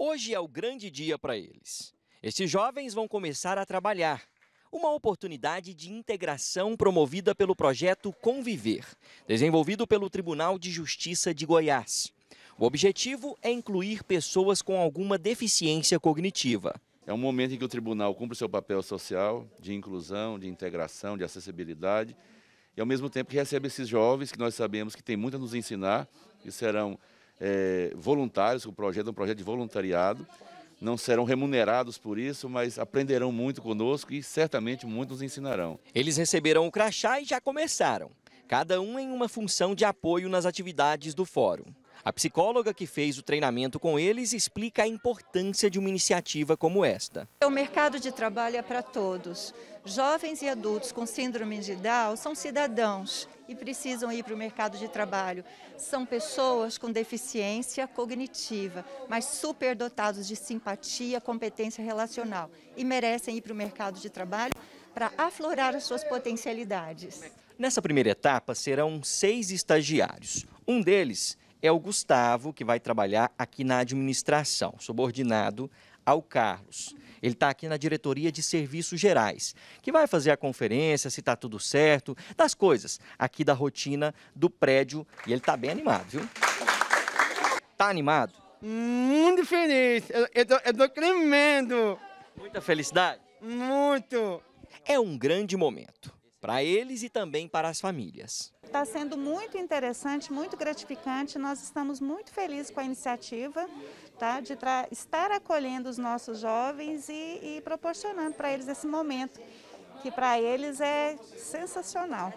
Hoje é o grande dia para eles. Estes jovens vão começar a trabalhar. Uma oportunidade de integração promovida pelo projeto Conviver, desenvolvido pelo Tribunal de Justiça de Goiás. O objetivo é incluir pessoas com alguma deficiência cognitiva. É um momento em que o tribunal cumpre o seu papel social de inclusão, de integração, de acessibilidade, e ao mesmo tempo que recebe esses jovens que nós sabemos que têm muito a nos ensinar e serão é, voluntários, o projeto é um projeto de voluntariado. Não serão remunerados por isso, mas aprenderão muito conosco e certamente muitos ensinarão. Eles receberão o crachá e já começaram, cada um em uma função de apoio nas atividades do fórum. A psicóloga que fez o treinamento com eles explica a importância de uma iniciativa como esta. É o mercado de trabalho é para todos. Jovens e adultos com síndrome de Down são cidadãos e precisam ir para o mercado de trabalho. São pessoas com deficiência cognitiva, mas superdotados de simpatia, competência relacional e merecem ir para o mercado de trabalho para aflorar as suas potencialidades. Nessa primeira etapa serão seis estagiários. Um deles é o Gustavo, que vai trabalhar aqui na administração, subordinado ao Carlos. Ele está aqui na diretoria de serviços gerais, que vai fazer a conferência, se está tudo certo, das coisas aqui da rotina do prédio. E ele está bem animado, viu? Está animado? Muito feliz. Eu, estou tremendo. Muita felicidade? Muito. É um grande momento para eles e também para as famílias. Está sendo muito interessante, muito gratificante. Nós estamos muito felizes com a iniciativa tá? de estar acolhendo os nossos jovens e, e proporcionando para eles esse momento que para eles é sensacional.